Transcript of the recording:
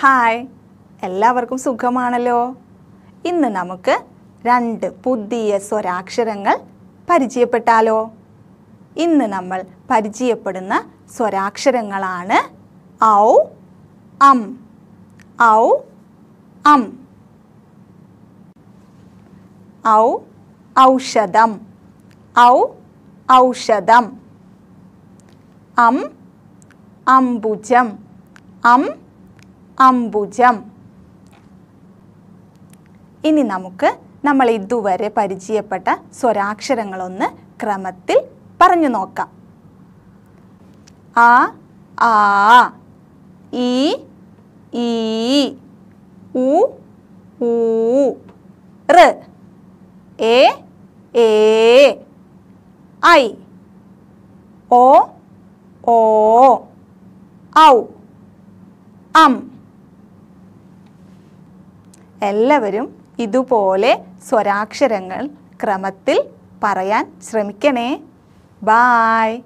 hi എല്ലാവർക്കും സുഖമാണല്ലോ ഇന്ന് നമുക്ക് രണ്ട് പുതിയ സ്വരാക്ഷരങ്ങൾ പരിചയപ്പെട്ടാലോ ഇന്ന് നമ്മൾ പരിചയപ്പെടുന്ന സ്വരാക്ഷരങ്ങളാണ് ഔ അം ഔ അം ഔ ഔഷധം ഔ ഔഷധം അം അംബുജം അം അംബുജം ഇനി നമുക്ക് നമ്മൾ ഇതുവരെ പരിചയപ്പെട്ട സ്വരാക്ഷരങ്ങളൊന്ന് ക്രമത്തിൽ പറഞ്ഞു നോക്കാം ആ ആ ഈ ഈ ഉ ഊ റ് എ എ ഐ ഓ ഓ ഔ അം എല്ലാവരും ഇതുപോലെ സ്വരാക്ഷരങ്ങൾ ക്രമത്തിൽ പറയാൻ ശ്രമിക്കണേ ബായ്